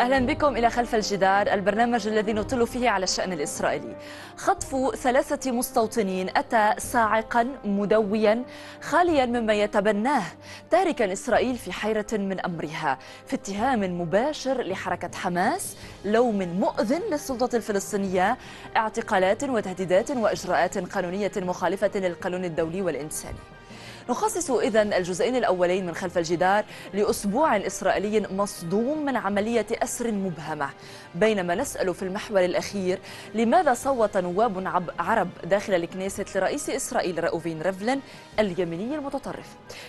أهلا بكم إلى خلف الجدار البرنامج الذي نطل فيه على الشأن الإسرائيلي خطف ثلاثة مستوطنين أتى صاعقا مدويا خاليا مما يتبناه تاركا إسرائيل في حيرة من أمرها في اتهام مباشر لحركة حماس لوم مؤذن للسلطة الفلسطينية اعتقالات وتهديدات وإجراءات قانونية مخالفة للقانون الدولي والإنساني نخصص إذا الجزئين الأولين من خلف الجدار لأسبوع إسرائيلي مصدوم من عملية أسر مبهمة بينما نسأل في المحور الأخير لماذا صوت نواب عرب داخل الكنيسة لرئيس إسرائيل رأوفين ريفلين اليميني المتطرف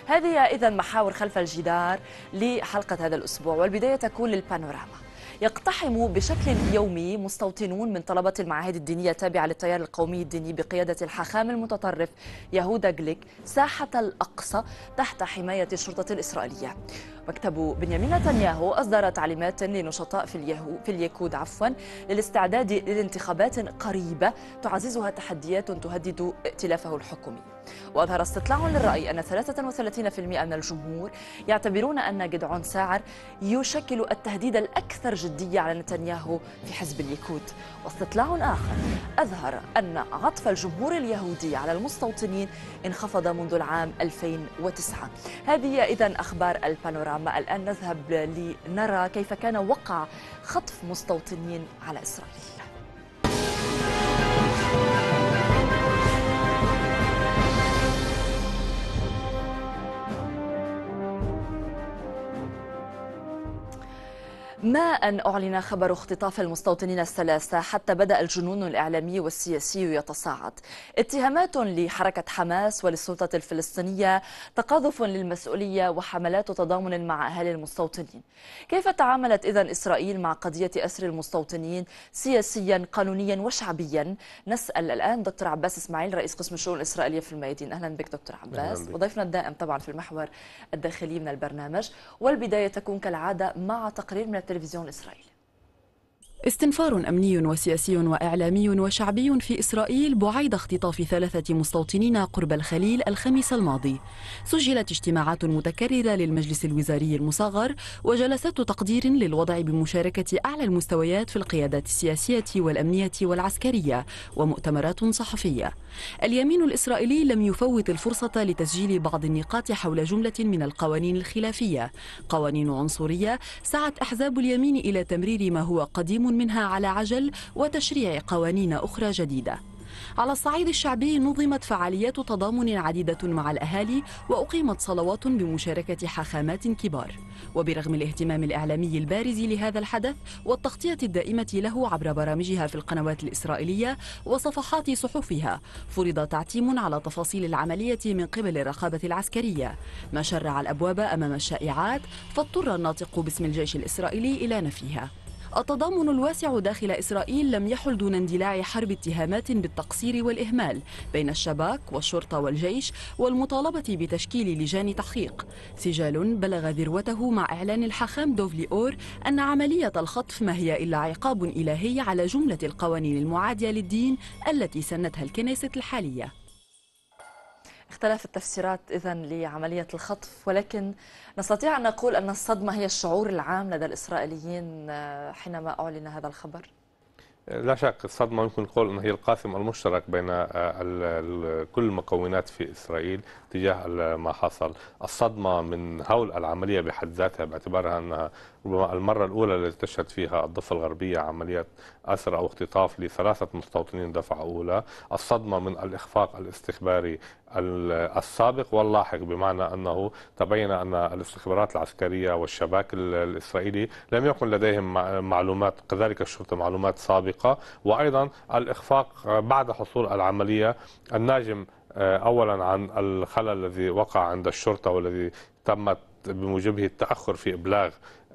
هذه إذا محاور خلف الجدار لحلقة هذا الأسبوع والبداية تكون للبانوراما يقتحم بشكل يومي مستوطنون من طلبة المعاهد الدينية التابعة للتيار القومي الديني بقيادة الحاخام المتطرف يهودا جليك ساحة الأقصى تحت حماية الشرطة الإسرائيلية مكتب بنيامين نتنياهو أصدر تعليمات لنشطاء في, اليهو في اليكود عفوا للاستعداد للانتخابات قريبة تعززها تحديات تهدد ائتلافه الحكومي وأظهر استطلاع للرأي أن 33% من الجمهور يعتبرون أن جدعون ساعر يشكل التهديد الأكثر جدية على نتنياهو في حزب الليكود واستطلاع آخر أظهر أن عطف الجمهور اليهودي على المستوطنين انخفض منذ العام 2009 هذه إذا أخبار البانوراما الآن نذهب لنرى كيف كان وقع خطف مستوطنين على إسرائيل ما أن أعلن خبر اختطاف المستوطنين الثلاثة حتى بدأ الجنون الإعلامي والسياسي يتصاعد اتهامات لحركة حماس وللسلطة الفلسطينية تقاذف للمسؤولية وحملات تضامن مع أهالي المستوطنين كيف تعاملت إذا إسرائيل مع قضية أسر المستوطنين سياسيا قانونيا وشعبيا نسأل الآن دكتور عباس إسماعيل رئيس قسم الشؤون الإسرائيلية في الميادين أهلا بك دكتور عباس وضيفنا الدائم طبعا في المحور الداخلي من البرنامج والبداية تكون كالعادة مع تقرير من التلفزيون الإسرائيلي استنفار أمني وسياسي وإعلامي وشعبي في إسرائيل بعيد اختطاف ثلاثة مستوطنين قرب الخليل الخميس الماضي سجلت اجتماعات متكررة للمجلس الوزاري المصغر وجلسات تقدير للوضع بمشاركة أعلى المستويات في القيادات السياسية والأمنية والعسكرية ومؤتمرات صحفية اليمين الإسرائيلي لم يفوت الفرصة لتسجيل بعض النقاط حول جملة من القوانين الخلافية قوانين عنصرية سعت أحزاب اليمين إلى تمرير ما هو قديم منها على عجل وتشريع قوانين أخرى جديدة على الصعيد الشعبي نظمت فعاليات تضامن عديدة مع الأهالي وأقيمت صلوات بمشاركة حاخامات كبار وبرغم الاهتمام الإعلامي البارز لهذا الحدث والتغطية الدائمة له عبر برامجها في القنوات الإسرائيلية وصفحات صحفها فرض تعتيم على تفاصيل العملية من قبل الرقابة العسكرية ما شرع الأبواب أمام الشائعات فاضطر الناطق باسم الجيش الإسرائيلي إلى نفيها التضامن الواسع داخل إسرائيل لم يحل دون اندلاع حرب اتهامات بالتقصير والإهمال بين الشباك والشرطة والجيش والمطالبة بتشكيل لجان تحقيق سجال بلغ ذروته مع إعلان الحاخام دوفلي أور أن عملية الخطف ما هي إلا عقاب إلهي على جملة القوانين المعادية للدين التي سنتها الكنيسة الحالية اختلاف التفسيرات إذا لعملية الخطف ولكن نستطيع أن نقول أن الصدمة هي الشعور العام لدى الإسرائيليين آه، حينما أعلن هذا الخبر آه، لا شك الصدمة ممكن نقول أنها هي القاسم المشترك بين آه، كل المكونات في إسرائيل تجاه ما حصل الصدمة من هول العملية بحد ذاتها باعتبارها أنها ربما المرة الأولى التي تشهد فيها الضفة الغربية عملية أسر أو اختطاف لثلاثة مستوطنين دفعة أولى الصدمة من الإخفاق الاستخباري السابق واللاحق بمعنى أنه تبين أن الاستخبارات العسكرية والشباك الإسرائيلي لم يكن لديهم معلومات كذلك الشرطة معلومات سابقة وأيضا الإخفاق بعد حصول العملية الناجم آه، أولا عن الخلل الذي وقع عند الشرطة والذي تمت بموجبه التاخر في ابلاغ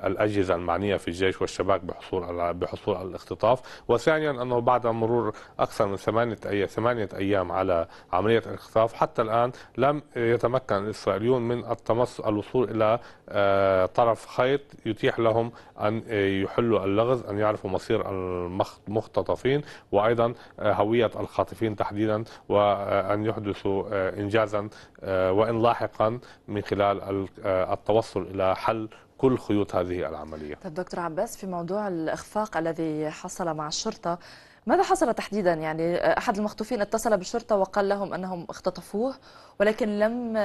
الاجهزه المعنيه في الجيش والشباك بحصول على بحصول على الاختطاف، وثانيا انه بعد مرور اكثر من ثمانيه أي ثمانيه ايام على عمليه الاختطاف حتى الان لم يتمكن الاسرائيليون من التمس الوصول الى آه، طرف خيط يتيح لهم ان آه، يحلوا اللغز، ان يعرفوا مصير المختطفين وايضا آه، هويه الخاطفين تحديدا وان يحدثوا انجازا وان لاحقا من خلال التوصل إلى حل كل خيوط هذه العملية طيب دكتور عباس في موضوع الإخفاق الذي حصل مع الشرطة ماذا حصل تحديدا يعني أحد المخطوفين اتصل بالشرطة وقال لهم أنهم اختطفوه ولكن لم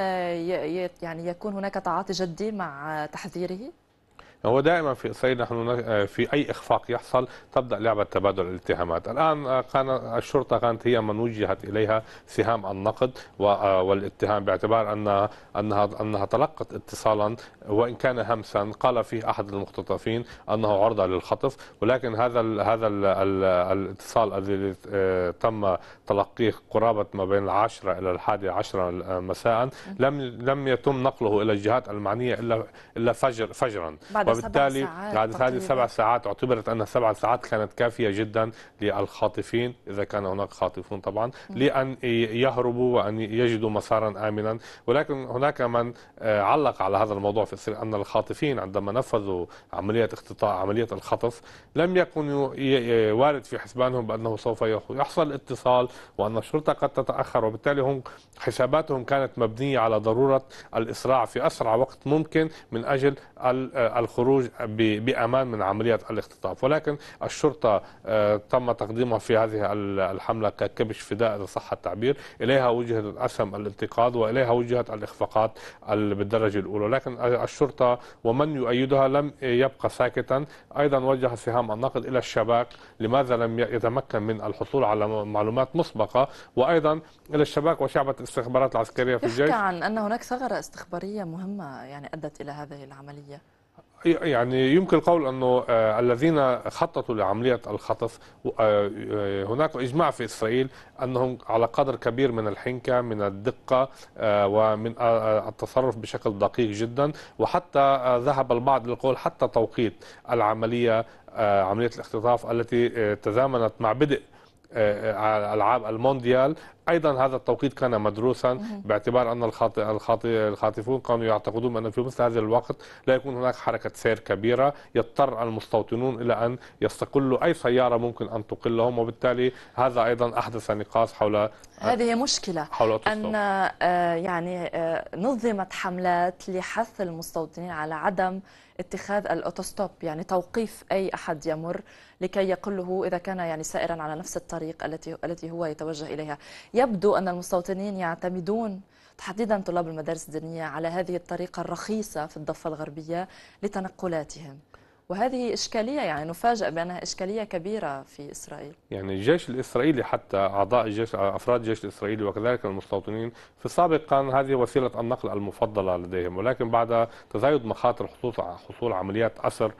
يعني يكون هناك تعاطي جدي مع تحذيره هو دائما في اسرائيل نحن آه، في اي اخفاق يحصل تبدا لعبه تبادل الاتهامات، الان آه، كان الشرطه كانت هي من وجهت اليها سهام النقد آه، والاتهام باعتبار انها انها انها تلقت اتصالا وان كان همسا قال فيه احد المختطفين انه عرضه للخطف ولكن هذا الـ هذا الـ الـ الاتصال الذي تم تلقيه قرابه ما بين العاشره الى الحادي عشرة مساء لم لم يتم نقله الى الجهات المعنيه الا الا فجر فجرا بعد وبالتالي بعد هذه السبع ساعات اعتبرت أن السبع ساعات كانت كافية جدا للخاطفين إذا كان هناك خاطفون طبعا نعم. لأن يهربوا وأن يجدوا مسارا آمنا ولكن هناك من آه، علق على هذا الموضوع في السر أن الخاطفين عندما نفذوا عملية اختطاء عملية الخطف لم يكن وارد في حسبانهم بأنه سوف يحصل اتصال وأن الشرطة قد تتأخر وبالتالي هم حساباتهم كانت مبنية على ضرورة الإسراع في أسرع وقت ممكن من أجل آه، الخروج الخروج بامان من عمليه الاختطاف ولكن الشرطه آه، تم تقديمها في هذه الحمله ككبش فداء اذا صح التعبير اليها وجهت اسهم الانتقاد واليها وجهت الاخفاقات بالدرجه الاولى لكن الشرطه ومن يؤيدها لم يبقى ساكتا ايضا وجه سهام النقد الى الشباك لماذا لم يتمكن من الحصول على معلومات مسبقه وايضا الى الشباك وشعبه الاستخبارات العسكريه في الجيش عن ان هناك ثغره استخباريه مهمه يعني ادت الى هذه العمليه يعني يمكن القول انه آه، الذين خططوا لعمليه الخطف آه، آه، هناك اجماع في اسرائيل انهم على قدر كبير من الحنكه من الدقه ومن التصرف بشكل دقيق جدا وحتى ذهب البعض للقول حتى توقيت العمليه عمليه الاختطاف التي تزامنت مع بدء آه، آه، العاب المونديال ايضا هذا التوقيت كان مدروسا باعتبار ان الخاطفون كانوا يعتقدون ان في مثل هذا الوقت لا يكون هناك حركه سير كبيره يضطر المستوطنون الى ان يستقلوا اي سياره ممكن ان تقلهم وبالتالي هذا ايضا احدث نقاش حول هذه مشكله حول ان آه، يعني نظمت حملات لحث المستوطنين على عدم اتخاذ الاوتوستوب يعني توقيف اي احد يمر لكي يقله اذا كان يعني سائرا على نفس الطريق التي التي هو يتوجه اليها يبدو ان المستوطنين يعتمدون تحديدا طلاب المدارس الدينيه على هذه الطريقه الرخيصه في الضفه الغربيه لتنقلاتهم وهذه إشكالية يعني نفاجأ بأنها إشكالية كبيرة في إسرائيل يعني الجيش الإسرائيلي حتى أعضاء الجيش أفراد الجيش الإسرائيلي وكذلك المستوطنين في السابق كان هذه وسيلة النقل المفضلة لديهم ولكن بعد تزايد مخاطر حصول حصول عمليات أسر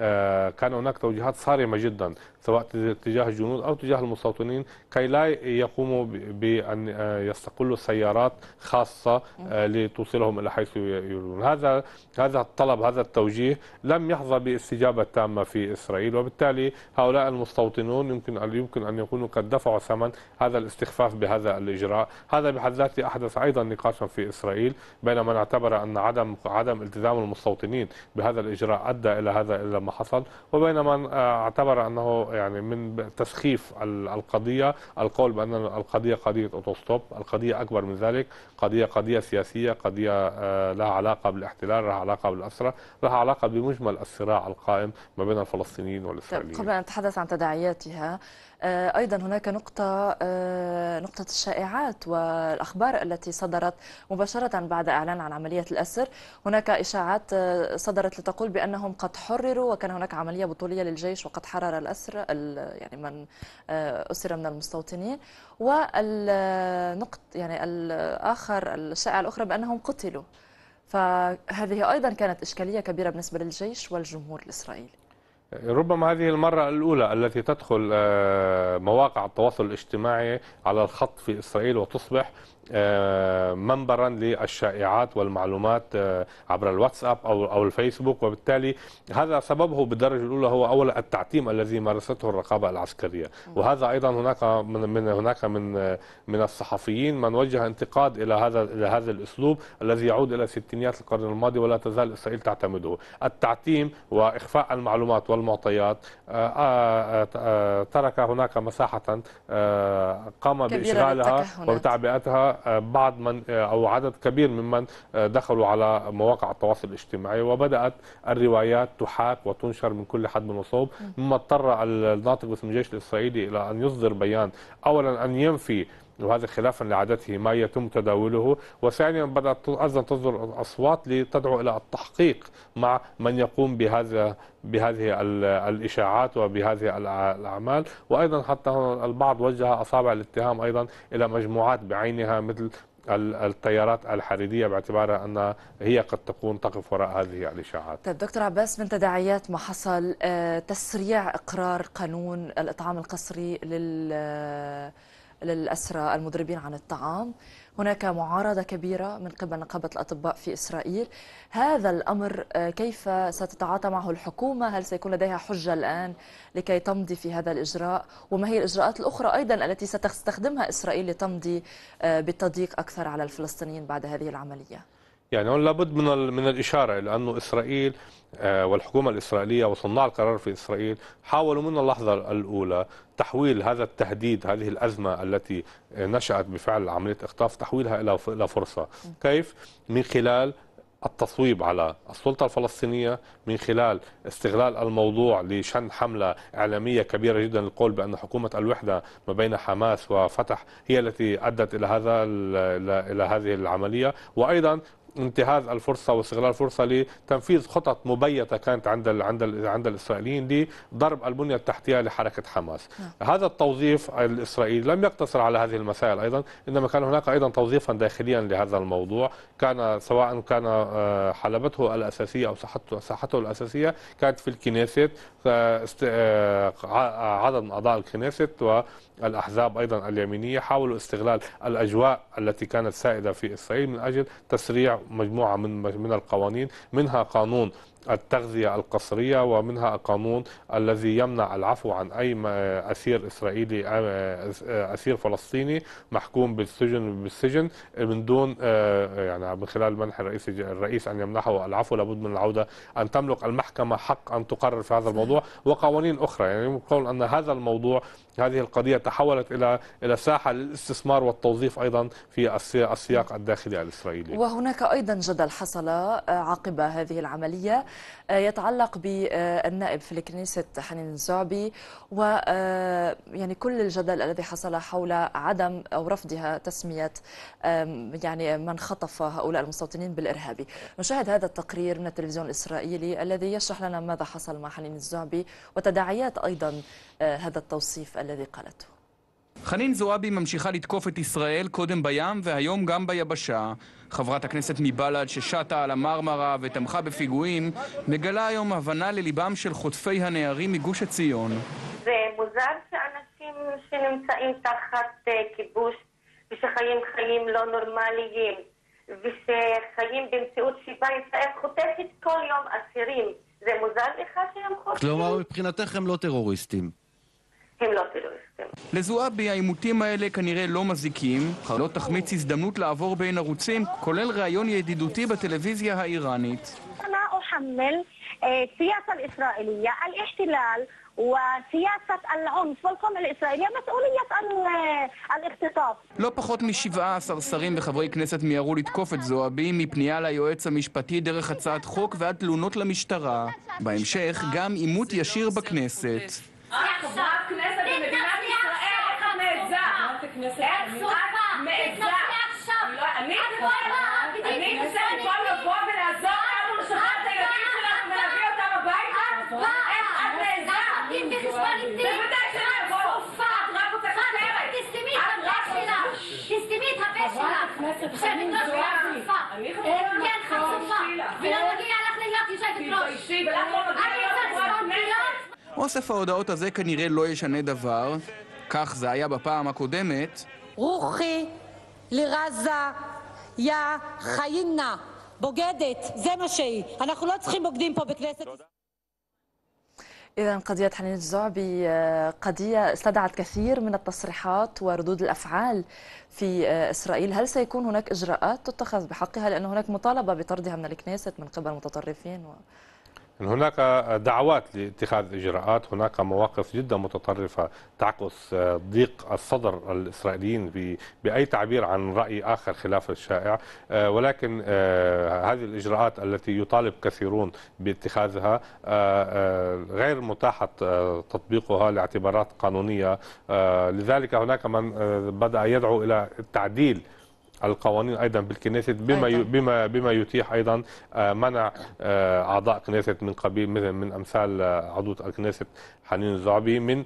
آه، كان هناك توجيهات صارمة جدا سواء تجاه الجنود أو تجاه المستوطنين كي لا يقوموا بأن آه، يستقلوا سيارات خاصة آه، لتوصلهم إلى حيث يريدون هذا هذا الطلب هذا التوجيه لم يحظى باستجابة تامة في إسرائيل وبالتالي هؤلاء المستوطنون يمكن يمكن أن يكونوا قد دفعوا ثمن هذا الاستخفاف بهذا الإجراء هذا بحد ذاته أحدث أيضا نقاشا في إسرائيل بين من اعتبر أن عدم عدم التزام المستوطنين بهذا الإجراء أدى إلى هذا إلى ما حصل وبين من آه، اعتبر أنه يعني من تسخيف القضيه القول بان القضيه قضيه اوتوستوب القضيه اكبر من ذلك قضيه قضيه سياسيه قضيه آه، لها علاقه بالاحتلال لها علاقه بالأسرة لها علاقه بمجمل الصراع القائم ما بين الفلسطينيين والاسرائيليين قبل ان نتحدث عن تداعياتها آه، أيضا هناك نقطة آه، نقطة الشائعات والأخبار التي صدرت مباشرة بعد إعلان عن عملية الأسر هناك إشاعات آه، صدرت لتقول بأنهم قد حرروا وكان هناك عملية بطولية للجيش وقد حرر الأسر يعني من أسر من المستوطنين والنقط يعني الآخر الشائعة الأخرى بأنهم قتلوا فهذه أيضا كانت إشكالية كبيرة بالنسبة للجيش والجمهور الإسرائيلي ربما هذه المرة الأولى التي تدخل آه، مواقع التواصل الاجتماعي على الخط في إسرائيل وتصبح آه، منبرا للشائعات والمعلومات آه، عبر الواتساب أو أو الفيسبوك وبالتالي هذا سببه بالدرجة الأولى هو أولا التعتيم الذي مارسته الرقابة العسكرية وهذا أيضا هناك من, من هناك من من الصحفيين من وجه انتقاد إلى هذا إلى هذا الأسلوب الذي يعود إلى ستينيات القرن الماضي ولا تزال إسرائيل تعتمده التعتيم وإخفاء المعلومات والمعطيات آه، ترك هناك مساحة قام بإشغالها وتعبئتها بعض من او عدد كبير ممن دخلوا على مواقع التواصل الاجتماعي وبدات الروايات تحاك وتنشر من كل حد من وصوب مما اضطر الناطق باسم الجيش الاسرائيلي الى ان يصدر بيان اولا ان ينفي وهذا خلافا لعادته ما يتم تداوله وثانيا بدأت أيضا تصدر أصوات لتدعو إلى التحقيق مع من يقوم بهذا بهذه الإشاعات وبهذه الأعمال وأيضا حتى البعض وجه أصابع الاتهام أيضا إلى مجموعات بعينها مثل التيارات الحريريه باعتبارها ان هي قد تكون تقف وراء هذه الاشاعات. طيب دكتور عباس من تداعيات ما حصل آه، تسريع اقرار قانون الاطعام القسري لل للأسرى المضربين عن الطعام هناك معارضة كبيرة من قبل نقابة الأطباء في إسرائيل هذا الأمر آه، كيف ستتعاطى معه الحكومة هل سيكون لديها حجة الآن لكي تمضي في هذا الإجراء وما هي الإجراءات الأخرى أيضا التي ستستخدمها إسرائيل لتمضي آه، بالتضييق أكثر على الفلسطينيين بعد هذه العملية يعني هون لابد من من الاشاره لانه اسرائيل آه، والحكومه الاسرائيليه وصناع القرار في اسرائيل حاولوا من اللحظه الاولى تحويل هذا التهديد هذه الازمه التي نشات بفعل عمليه اخطاف تحويلها الى الى فرصه كيف من خلال التصويب على السلطة الفلسطينية من خلال استغلال الموضوع لشن حملة إعلامية كبيرة جدا للقول بأن حكومة الوحدة ما بين حماس وفتح هي التي أدت إلى هذا إلى هذه العملية وأيضا انتهاز الفرصه واستغلال الفرصه لتنفيذ خطط مبيته كانت عند الـ عند الـ عند الاسرائيليين لضرب البنيه التحتيه لحركه حماس. نعم. هذا التوظيف الاسرائيلي لم يقتصر على هذه المسائل ايضا، انما كان هناك ايضا توظيفا داخليا لهذا الموضوع، كان سواء كان آه، حلبته الاساسيه او صحته صحته الاساسيه كانت في الكنيست آه، آه، عدد من اعضاء الكنيست و الأحزاب أيضا اليمينية حاولوا استغلال الأجواء التي كانت سائدة في إسرائيل من أجل تسريع مجموعة من من القوانين منها قانون التغذية القسرية ومنها القانون الذي يمنع العفو عن أي أسير إسرائيلي آه، آه، أسير فلسطيني محكوم بالسجن بالسجن من دون آه، يعني من خلال منح الرئيس الرئيس أن يمنحه العفو لابد من العودة أن تملك المحكمة حق أن تقرر في هذا الموضوع وقوانين أخرى يعني يمكن أن هذا الموضوع هذه القضية تحولت إلى إلى ساحة للاستثمار والتوظيف أيضا في السياق الداخلي الإسرائيلي وهناك أيضا جدل حصل عقب هذه العملية آه، يتعلق بالنائب في الكنيسة حنين الزعبي ويعني آه، كل الجدل الذي حصل حول عدم أو رفضها تسمية يعني من خطف هؤلاء المستوطنين بالإرهابي نشاهد هذا التقرير من التلفزيون الإسرائيلي الذي يشرح لنا ماذا حصل مع حنين الزعبي وتداعيات أيضا آه، هذا التوصيف الذي قالته חנין זועבי ממשיכה לתקוף את ישראל קודם בים והיום גם ביבשה. חברת הכנסת מבל"ד ששטה על המרמרה ותמכה בפיגועים, מגלה היום הבנה לליבם של חוטפי הנערים מגוש עציון. זה מוזר שאנשים שנמצאים תחת אה, כיבוש ושחיים חיים לא נורמליים ושחיים במציאות שבה ישראל חוטפת כל יום אסירים. זה מוזר לך שהם חוטפים? כלומר, מבחינתך הם לא טרוריסטים. הם לא תלו הסכם. לזועבי העימותים האלה כנראה לא מזיקים, לא תחמיץ הזדמנות לעבור בין ערוצים, כולל ראיון ידידותי בטלוויזיה האיראנית. אה, אה, לא פחות מ-17 שרים וחברי כנסת מיהרו לתקוף את זועבי מפנייה ליועץ המשפטי דרך הצעת חוק ועד תלונות למשטרה. בהמשך גם עימות ישיר בכנסת. חברת כנסת במדינת ישראל, איך את מעיזה? איך לא- את מעיזה? אני צריכה במקום לבוא ולעזור לנו לשחרר את הילדים שלנו ולהביא אותם הביתה? איך את מעיזה? בוודאי שלא יבואו. את רק רוצה כותרת. תסתמי את הפה שלך. תסתמי את הפה שלך. יושבת ראש חצופה. כן, חצופה. ולא מגיע לך להיות יושבת ראש. תתביישי, ולך לא מגיע להיות חברת כנסת. אוסף ההודעות הזה כנראה לא ישנה דבר, כך זה היה בפעם הקודמת. רוחי לרזה יא חיינה, בוגדת, זה מה שהיא. אנחנו לא צריכים בוגדים פה בכנסת. إذا قضية حنين الزعبي آه، قضية استدعت كثير من التصريحات وردود الأفعال في آه، إسرائيل هل سيكون هناك إجراءات تتخذ بحقها لأن هناك مطالبة بطردها من الكنيسة من قبل متطرفين و... هناك دعوات لاتخاذ اجراءات، هناك مواقف جدا متطرفه تعكس ضيق الصدر الاسرائيليين باي تعبير عن راي اخر خلاف الشائع، آه، ولكن آه، هذه الاجراءات التي يطالب كثيرون باتخاذها آه، غير متاحه تطبيقها لاعتبارات قانونيه، لذلك هناك من بدا يدعو الى التعديل القوانين ايضا بالكنيسة بما أيضاً. بما بما يتيح ايضا آه، منع آه، اعضاء كنيسة من قبيل مثل من امثال آه، عضوة الكنيسة حنين الزعبي من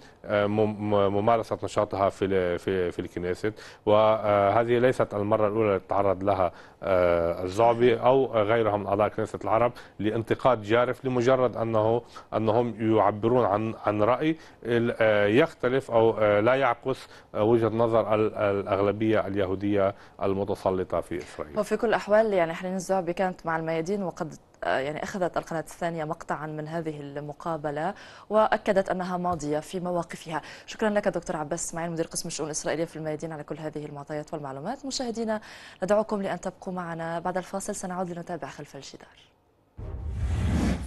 ممارسة نشاطها في في في الكنيسة وهذه ليست المرة الاولى التي تعرض لها آه، الزعبي او غيرها من اعضاء كنيسه العرب لانتقاد جارف لمجرد انه انهم يعبرون عن عن راي آه، يختلف او آه، لا يعكس وجهه نظر الاغلبيه اليهوديه المتسلطه في اسرائيل. وفي كل الاحوال يعني حنين الزعبي كانت مع الميادين وقد يعني أخذت القناة الثانية مقطعا من هذه المقابلة وأكدت أنها ماضية في مواقفها شكرا لك دكتور عباس اسماعيل مدير قسم الشؤون الإسرائيلية في الميادين على كل هذه المعطيات والمعلومات مشاهدينا ندعوكم لأن تبقوا معنا بعد الفاصل سنعود لنتابع خلف الجدار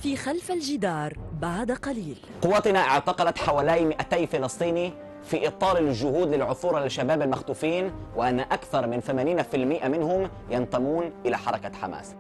في خلف الجدار بعد قليل قواتنا اعتقلت حوالي 200 فلسطيني في إطار الجهود للعثور على الشباب المخطوفين وأن أكثر من 80% منهم ينتمون إلى حركة حماس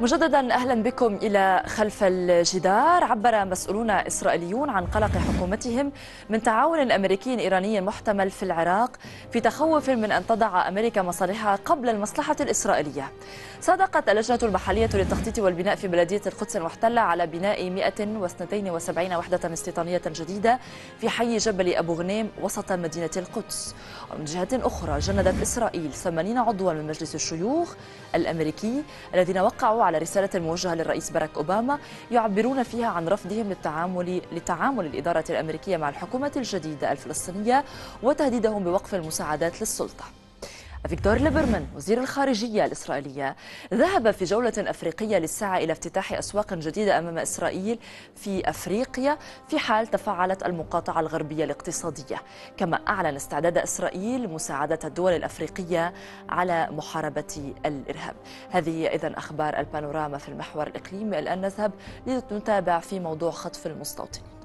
مجددا اهلا بكم الى خلف الجدار عبر مسؤولون اسرائيليون عن قلق حكومتهم من تعاون امريكي ايراني محتمل في العراق في تخوف من ان تضع امريكا مصالحها قبل المصلحه الاسرائيليه. صادقت اللجنه المحليه للتخطيط والبناء في بلديه القدس المحتله على بناء 172 وحده استيطانيه جديده في حي جبل ابو غنيم وسط مدينه القدس. ومن جهه اخرى جندت اسرائيل 80 عضوا من مجلس الشيوخ الامريكي الذين وقعوا على رسالة موجهة للرئيس باراك أوباما يعبرون فيها عن رفضهم للتعامل لتعامل الإدارة الأمريكية مع الحكومة الجديدة الفلسطينية وتهديدهم بوقف المساعدات للسلطة فيكتور ليبرمان وزير الخارجية الإسرائيلية ذهب في جولة أفريقية للسعي إلى افتتاح أسواق جديدة أمام إسرائيل في أفريقيا في حال تفعلت المقاطعة الغربية الاقتصادية كما أعلن استعداد إسرائيل مساعدة الدول الأفريقية على محاربة الإرهاب هذه إذا أخبار البانوراما في المحور الإقليمي الآن نذهب لنتابع في موضوع خطف المستوطنين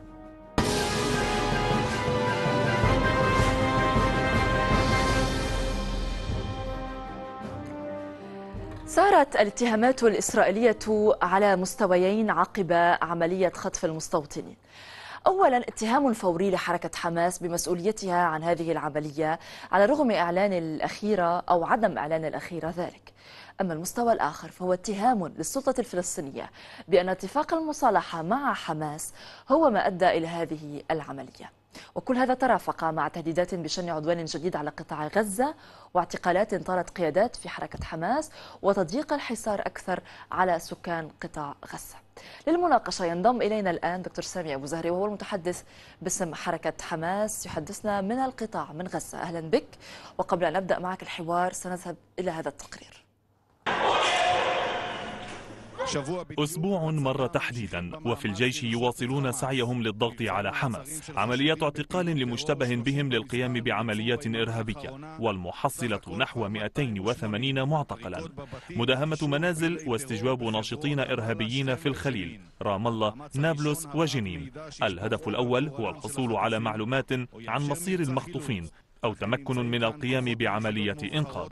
سارت الاتهامات الإسرائيلية على مستويين عقب عملية خطف المستوطنين اولا اتهام فوري لحركه حماس بمسؤوليتها عن هذه العمليه على رغم اعلان الاخيره او عدم اعلان الاخيره ذلك اما المستوى الاخر فهو اتهام للسلطه الفلسطينيه بان اتفاق المصالحه مع حماس هو ما ادى الى هذه العمليه وكل هذا ترافق مع تهديدات بشن عدوان جديد على قطاع غزه واعتقالات طالت قيادات في حركة حماس وتضييق الحصار أكثر على سكان قطاع غزة للمناقشة ينضم إلينا الآن دكتور سامي أبو زهري وهو المتحدث باسم حركة حماس يحدثنا من القطاع من غزة أهلا بك وقبل أن نبدأ معك الحوار سنذهب إلى هذا التقرير أسبوع مر تحديدا وفي الجيش يواصلون سعيهم للضغط على حماس عمليات اعتقال لمشتبه بهم للقيام بعمليات إرهابية والمحصلة نحو 280 معتقلا مداهمة منازل واستجواب ناشطين إرهابيين في الخليل رام الله نابلس وجنين الهدف الأول هو الحصول على معلومات عن مصير المخطوفين أو تمكن من القيام بعملية إنقاذ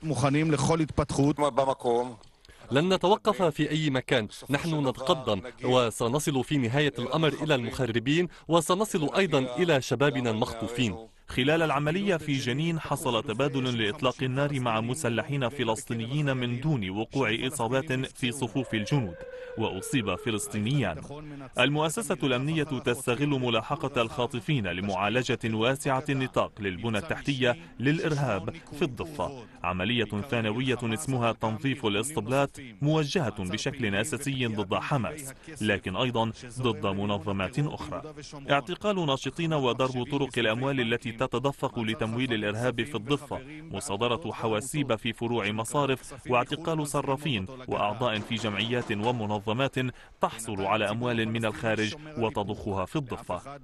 لن نتوقف في أي مكان نحن نتقدم وسنصل في نهاية الأمر إلى المخربين وسنصل أيضا إلى شبابنا المخطوفين خلال العملية في جنين حصل تبادل لإطلاق النار مع مسلحين فلسطينيين من دون وقوع إصابات في صفوف الجنود وأصيب فلسطينيان المؤسسة الأمنية تستغل ملاحقة الخاطفين لمعالجة واسعة النطاق للبنى التحتية للإرهاب في الضفة عملية ثانوية اسمها تنظيف الاسطبلات موجهة بشكل أساسي ضد حماس لكن أيضا ضد منظمات أخرى اعتقال ناشطين وضرب طرق الأموال التي تتدفق لتمويل الإرهاب في الضفة مصادرة حواسيب في فروع مصارف واعتقال صرافين وأعضاء في جمعيات ومنظمات تحصل على أموال من الخارج وتضخها في الضفة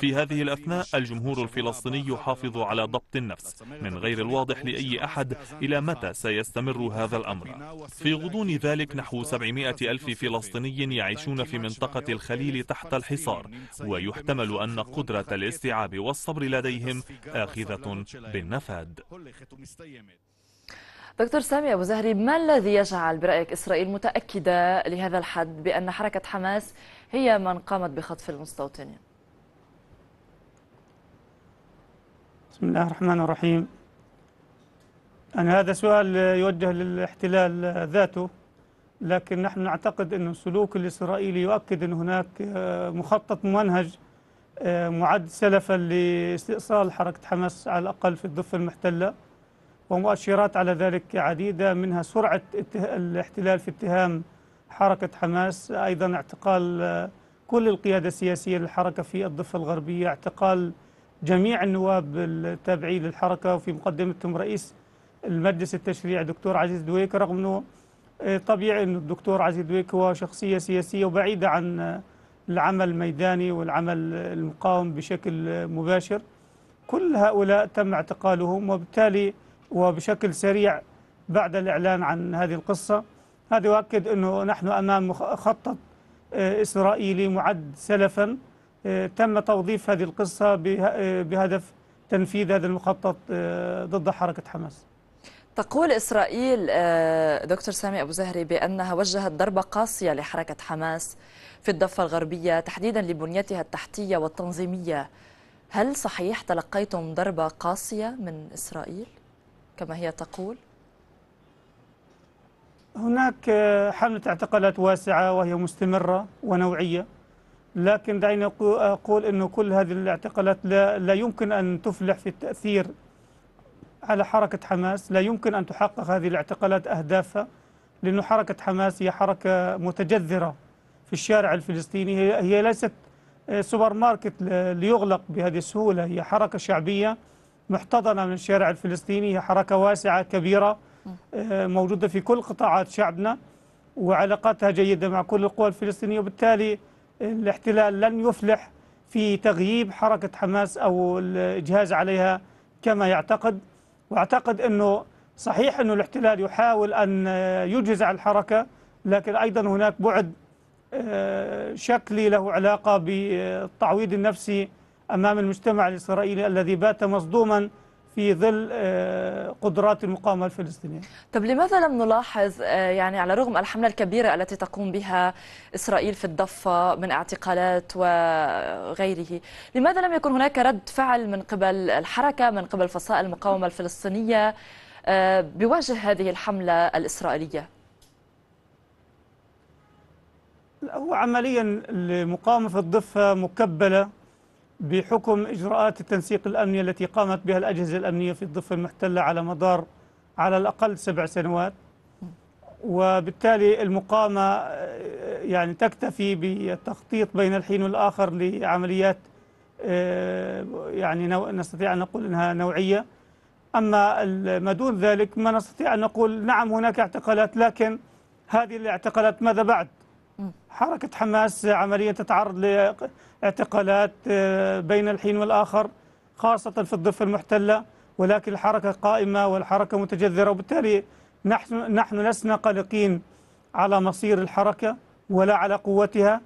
في هذه الأثناء الجمهور الفلسطيني يحافظ على ضبط النفس من غير الواضح لأي أحد إلى متى سيستمر هذا الأمر في غضون ذلك نحو 700 ألف فلسطيني يعيشون في منطقة الخليل تحت الحصار ويحتمل أن قدرة الاستيعاب والصبر لديهم أنفسهم آخذة بالنفاد دكتور سامي أبو زهري ما الذي يجعل برأيك إسرائيل متأكدة لهذا الحد بأن حركة حماس هي من قامت بخطف المستوطنين بسم الله الرحمن الرحيم يعني هذا سؤال يوجه للاحتلال ذاته لكن نحن نعتقد أن السلوك الإسرائيلي يؤكد أن هناك مخطط ممنهج آه، معد سلفا لاستئصال حركة حماس على الأقل في الضفة المحتلة ومؤشرات على ذلك عديدة منها سرعة الاحتلال في اتهام حركة حماس أيضا اعتقال آه، كل القيادة السياسية للحركة في الضفة الغربية اعتقال جميع النواب التابعين للحركة وفي مقدمتهم رئيس المجلس التشريعي دكتور عزيز دويك رغم أنه آه، طبيعي أن الدكتور عزيز دويك هو شخصية سياسية وبعيدة عن العمل الميداني والعمل المقاوم بشكل مباشر كل هؤلاء تم اعتقالهم وبالتالي وبشكل سريع بعد الإعلان عن هذه القصة هذا يؤكد أنه نحن أمام مخطط آه، إسرائيلي معد سلفا آه، تم توظيف هذه القصة آه، بهدف تنفيذ هذا المخطط ضد حركة حماس تقول إسرائيل آه، دكتور سامي أبو زهري بأنها وجهت ضربة قاسية لحركة حماس في الضفة الغربية تحديدا لبنيتها التحتية والتنظيمية هل صحيح تلقيتم ضربة قاسية من إسرائيل كما هي تقول؟ هناك آه، حملة اعتقالات واسعة وهي مستمرة ونوعية لكن دعيني أقول أنه كل هذه الاعتقالات لا, لا يمكن أن تفلح في التأثير على حركة حماس لا يمكن أن تحقق هذه الاعتقالات أهدافها لأن حركة حماس هي حركة متجذرة في الشارع الفلسطيني هي ليست آه، سوبر ماركت ليغلق بهذه السهولة هي حركة شعبية محتضنة من الشارع الفلسطيني هي حركة واسعة كبيرة آه، موجودة في كل قطاعات شعبنا وعلاقاتها جيدة مع كل القوى الفلسطينية وبالتالي الاحتلال لن يفلح في تغييب حركة حماس أو الجهاز عليها كما يعتقد واعتقد انه صحيح انه الاحتلال يحاول ان آه، يجزع الحركه لكن ايضا هناك بعد آه، شكلي له علاقه بالتعويض النفسي امام المجتمع الاسرائيلي الذي بات مصدوما في ظل آه، قدرات المقاومة الفلسطينية طب لماذا لم نلاحظ آه، يعني على الرغم الحملة الكبيرة التي تقوم بها إسرائيل في الضفة من اعتقالات وغيره لماذا لم يكن هناك رد فعل من قبل الحركة من قبل فصائل المقاومة الفلسطينية آه، بوجه هذه الحملة الإسرائيلية هو عمليا المقاومة في الضفة مكبلة بحكم إجراءات التنسيق الأمني التي قامت بها الأجهزة الأمنية في الضفة المحتلة على مدار على الأقل سبع سنوات وبالتالي المقامة يعني تكتفي بالتخطيط بين الحين والآخر لعمليات يعني نستطيع أن نقول أنها نوعية أما ما دون ذلك ما نستطيع أن نقول نعم هناك اعتقالات لكن هذه الاعتقالات ماذا بعد حركة حماس عملية تتعرض لاعتقالات آه، بين الحين والآخر خاصة في الضفة المحتلة ولكن الحركة قائمة والحركة متجذرة وبالتالي نحن, نحن لسنا قلقين على مصير الحركة ولا على قوتها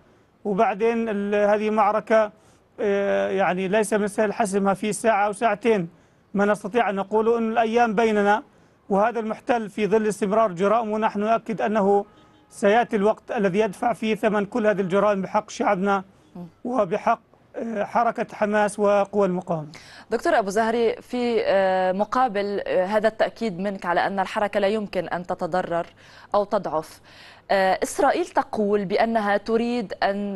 وبعدين هذه معركة آه، يعني ليس من السهل حسمها في ساعة أو ساعتين ما نستطيع أن نقول أن الأيام بيننا وهذا المحتل في ظل استمرار جرائمه نحن نؤكد أنه سيأتي الوقت الذي يدفع فيه ثمن كل هذه الجرائم بحق شعبنا وبحق آه، حركة حماس وقوى المقاومة دكتور أبو زهري في آه، مقابل آه، هذا التأكيد منك على أن الحركة لا يمكن أن تتضرر أو تضعف إسرائيل تقول بأنها تريد أن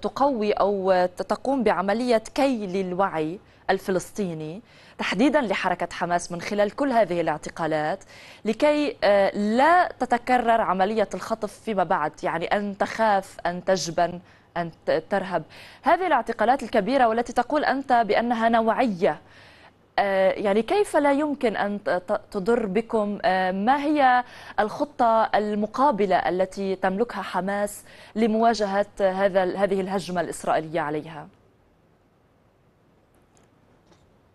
تقوي أو تقوم بعملية كيل الوعي الفلسطيني تحديدا لحركة حماس من خلال كل هذه الاعتقالات لكي آه، لا تتكرر عملية الخطف فيما بعد يعني أن تخاف أن تجبن أن ترهب هذه الاعتقالات الكبيرة والتي تقول أنت بأنها نوعية آه، يعني كيف لا يمكن أن تضر بكم آه، ما هي الخطة المقابلة التي تملكها حماس لمواجهة هذا هذه الهجمة الإسرائيلية عليها؟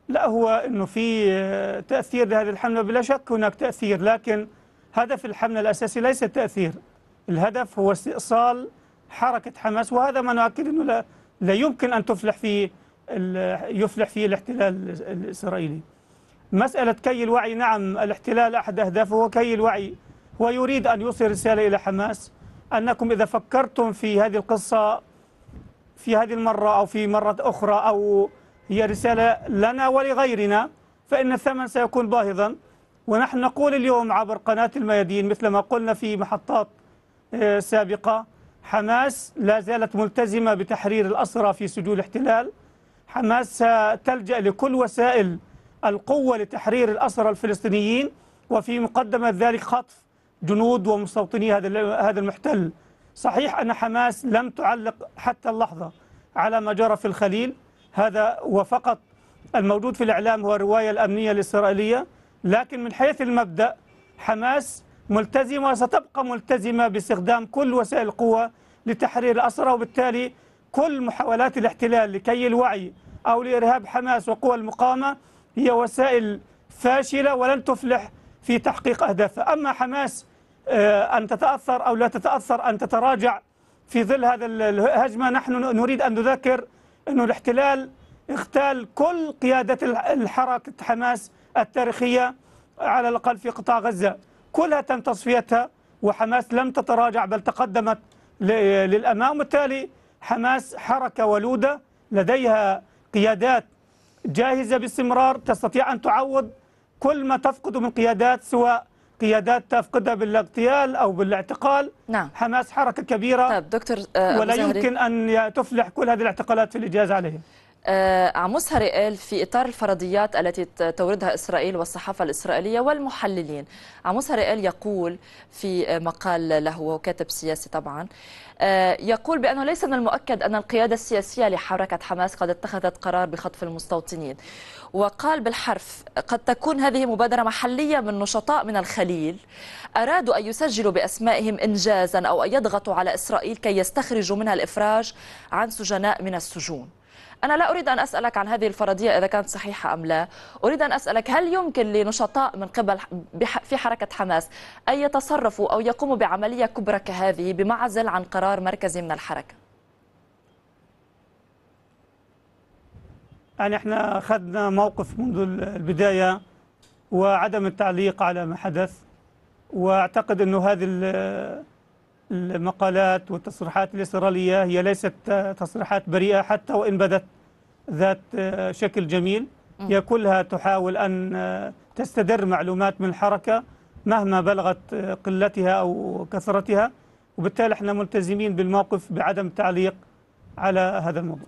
لا هو أنه في آه، تأثير لهذه الحملة بلا شك هناك تأثير لكن هدف الحملة الأساسي ليس التأثير الهدف هو استئصال حركة حماس وهذا ما نؤكد أنه لا, لا يمكن أن تفلح فيه يفلح فيه الاحتلال الإسرائيلي مسألة كي الوعي نعم الاحتلال أحد أهدافه هو كي الوعي هو يريد أن يوصل رسالة إلى حماس أنكم إذا فكرتم في هذه القصة في هذه المرة أو في مرة أخرى أو هي رسالة لنا ولغيرنا فإن الثمن سيكون باهظا ونحن نقول اليوم عبر قناة الميادين مثل ما قلنا في محطات آه، سابقة حماس لا زالت ملتزمة بتحرير الأسرى في سجون الاحتلال حماس ستلجأ لكل وسائل القوة لتحرير الأسرى الفلسطينيين وفي مقدمة ذلك خطف جنود ومستوطني هذا هذا المحتل صحيح أن حماس لم تعلق حتى اللحظة على ما جرى في الخليل هذا وفقط الموجود في الإعلام هو الرواية الأمنية الإسرائيلية لكن من حيث المبدأ حماس ملتزمة وستبقى ملتزمة باستخدام كل وسائل القوة لتحرير الأسرى وبالتالي كل محاولات الاحتلال لكي الوعي أو لإرهاب حماس وقوى المقاومة هي وسائل فاشلة ولن تفلح في تحقيق أهدافها أما حماس آه، أن تتأثر أو لا تتأثر أن تتراجع في ظل هذا الهجمة نحن نريد أن نذكر أنه الاحتلال اغتال كل قيادة الحركة حماس التاريخية على الأقل في قطاع غزة كلها تم تصفيتها وحماس لم تتراجع بل تقدمت للأمام وبالتالي حماس حركة ولودة لديها قيادات جاهزة باستمرار تستطيع أن تعوض كل ما تفقده من قيادات سواء قيادات تفقدها بالاغتيال أو بالاعتقال نعم. حماس حركة كبيرة طيب دكتور آه، ولا يمكن أن تفلح كل هذه الاعتقالات في الإجازة عليهم آه، عموس رئال في إطار الفرضيات التي توردها إسرائيل والصحافة الإسرائيلية والمحللين عموس رئال يقول في مقال له وكاتب سياسي طبعا آه، يقول بأنه ليس من المؤكد أن القيادة السياسية لحركة حماس قد اتخذت قرار بخطف المستوطنين وقال بالحرف قد تكون هذه مبادرة محلية من نشطاء من الخليل أرادوا أن يسجلوا بأسمائهم إنجازا أو أن يضغطوا على إسرائيل كي يستخرجوا منها الإفراج عن سجناء من السجون أنا لا أريد أن أسألك عن هذه الفرضية إذا كانت صحيحة أم لا أريد أن أسألك هل يمكن لنشطاء من قبل في حركة حماس أن يتصرفوا أو يقوموا بعملية كبرى كهذه بمعزل عن قرار مركزي من الحركة يعني احنا أخذنا موقف منذ البداية وعدم التعليق على ما حدث وأعتقد أنه هذه المقالات والتصريحات الإسرائيلية هي ليست تصريحات بريئة حتى وإن بدت ذات آه، شكل جميل هي كلها تحاول أن آه، تستدر معلومات من الحركة مهما بلغت آه، قلتها أو كثرتها وبالتالي احنا ملتزمين بالموقف بعدم التعليق على هذا الموضوع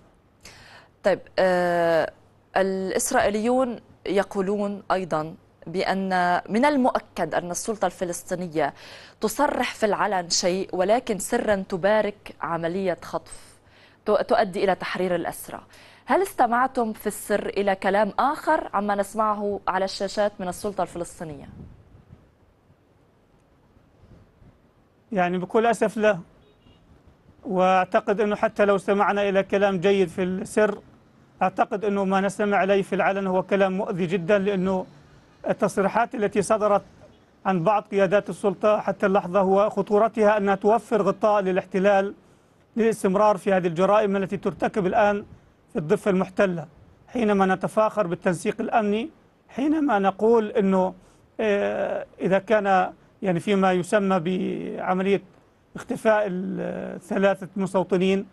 طيب آه الإسرائيليون يقولون أيضا بأن من المؤكد أن السلطة الفلسطينية تصرح في العلن شيء ولكن سرا تبارك عملية خطف تؤدي إلى تحرير الأسرى هل استمعتم في السر إلى كلام آخر عما نسمعه على الشاشات من السلطة الفلسطينية؟ يعني بكل أسف لا وأعتقد أنه حتى لو استمعنا إلى كلام جيد في السر أعتقد أنه ما نستمع إليه في العلن هو كلام مؤذي جدا لأنه التصريحات التي صدرت عن بعض قيادات السلطة حتى اللحظة هو خطورتها أنها توفر غطاء للاحتلال للاستمرار في هذه الجرائم التي ترتكب الآن في الضفة المحتلة حينما نتفاخر بالتنسيق الأمني حينما نقول أنه آه، إذا كان يعني فيما يسمى بعملية اختفاء الثلاثة مستوطنين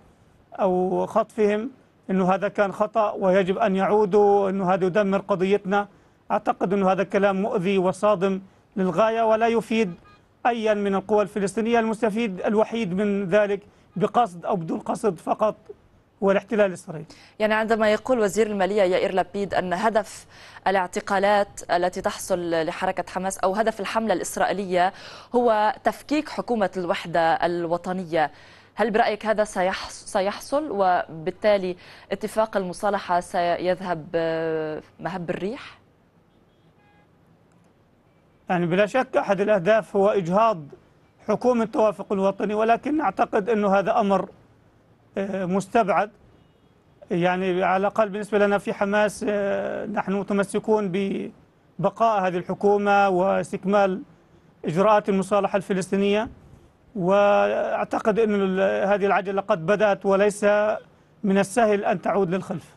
أو خطفهم أنه هذا كان خطأ ويجب أن يعودوا أنه هذا يدمر قضيتنا أعتقد أنه هذا كلام مؤذي وصادم للغاية ولا يفيد أيا من القوى الفلسطينية المستفيد الوحيد من ذلك بقصد أو بدون قصد فقط والاحتلال الإسرائيلي يعني عندما يقول وزير المالية يائر لابيد أن هدف الاعتقالات التي تحصل لحركة حماس أو هدف الحملة الإسرائيلية هو تفكيك حكومة الوحدة الوطنية هل برأيك هذا سيحصل وبالتالي اتفاق المصالحة سيذهب آه، مهب الريح؟ يعني بلا شك أحد الأهداف هو إجهاض حكومة التوافق الوطني ولكن أعتقد أنه هذا أمر مستبعد يعني على الأقل بالنسبة لنا في حماس آه، نحن متمسكون ببقاء هذه الحكومة واستكمال إجراءات المصالحة الفلسطينية وأعتقد أن هذه العجلة قد بدأت وليس من السهل أن تعود للخلف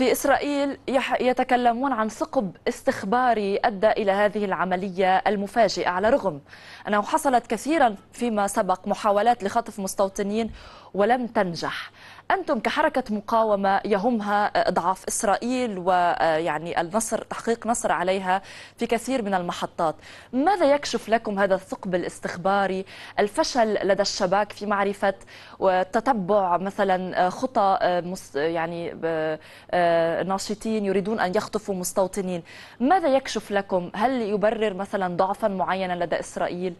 في إسرائيل يتكلمون عن ثقب استخباري أدى إلى هذه العملية المفاجئة على الرغم أنه حصلت كثيرا فيما سبق محاولات لخطف مستوطنين ولم تنجح أنتم كحركة مقاومة يهمها آه، اضعاف إسرائيل ويعني آه، النصر تحقيق نصر عليها في كثير من المحطات ماذا يكشف لكم هذا الثقب الاستخباري الفشل لدى الشباك في معرفة وتتبع مثلا آه، خطى يعني ناشطين يريدون أن يخطفوا مستوطنين ماذا يكشف لكم هل يبرر مثلا ضعفا معينا لدى إسرائيل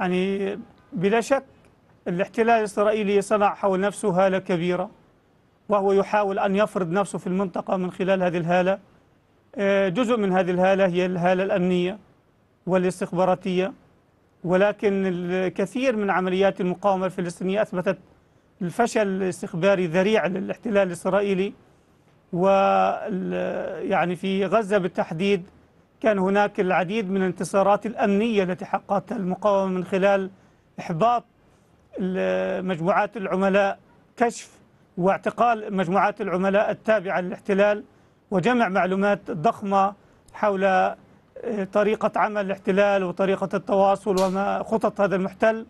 يعني بلا شك الاحتلال الإسرائيلي صنع حول نفسه هالة كبيرة وهو يحاول أن يفرض نفسه في المنطقة من خلال هذه الهالة آه، جزء من هذه الهالة هي الهالة الأمنية والاستخباراتية ولكن الكثير من عمليات المقاومة الفلسطينية أثبتت الفشل الاستخباري ذريع للاحتلال الإسرائيلي و يعني في غزة بالتحديد كان هناك العديد من الانتصارات الأمنية التي حققتها المقاومة من خلال إحباط مجموعات العملاء كشف واعتقال مجموعات العملاء التابعة للاحتلال وجمع معلومات ضخمة حول آه، طريقة عمل الاحتلال وطريقة التواصل وما خطط هذا المحتل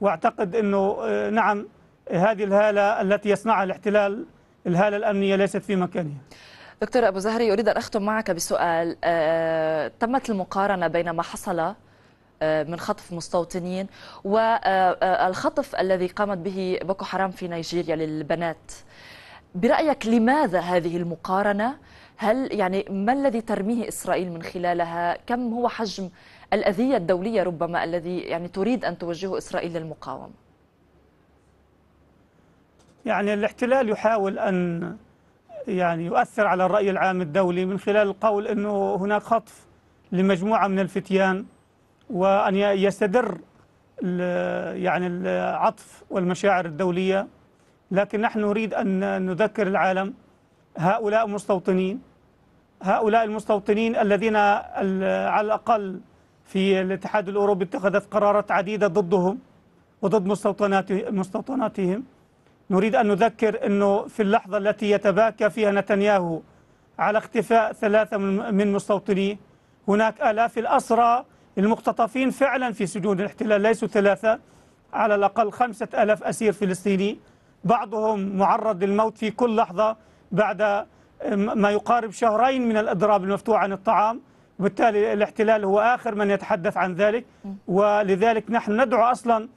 واعتقد أنه آه، نعم هذه الهالة التي يصنعها الاحتلال الهالة الأمنية ليست في مكانها دكتور أبو زهري أريد أن أختم معك بسؤال آه، تمت المقارنة بين ما حصل آه، من خطف مستوطنين والخطف الذي قامت به بوكو حرام في نيجيريا للبنات برأيك لماذا هذه المقارنة هل يعني ما الذي ترميه إسرائيل من خلالها كم هو حجم الأذية الدولية ربما الذي يعني تريد أن توجهه إسرائيل للمقاومة يعني الاحتلال يحاول أن يعني يؤثر على الرأي العام الدولي من خلال القول أنه هناك خطف لمجموعة من الفتيان وأن يستدر يعني العطف والمشاعر الدولية لكن نحن نريد أن نذكر العالم هؤلاء مستوطنين هؤلاء المستوطنين الذين على الأقل في الاتحاد الأوروبي اتخذت قرارات عديدة ضدهم وضد مستوطناتهم نريد أن نذكر أنه في اللحظة التي يتباكى فيها نتنياهو على اختفاء ثلاثة من مستوطنيه هناك آلاف الأسرى المقتطفين فعلا في سجون الاحتلال ليسوا ثلاثة على الأقل خمسة ألف أسير فلسطيني بعضهم معرض للموت في كل لحظة بعد ما يقارب شهرين من الإضراب المفتوح عن الطعام وبالتالي الاحتلال هو آخر من يتحدث عن ذلك ولذلك نحن ندعو أصلا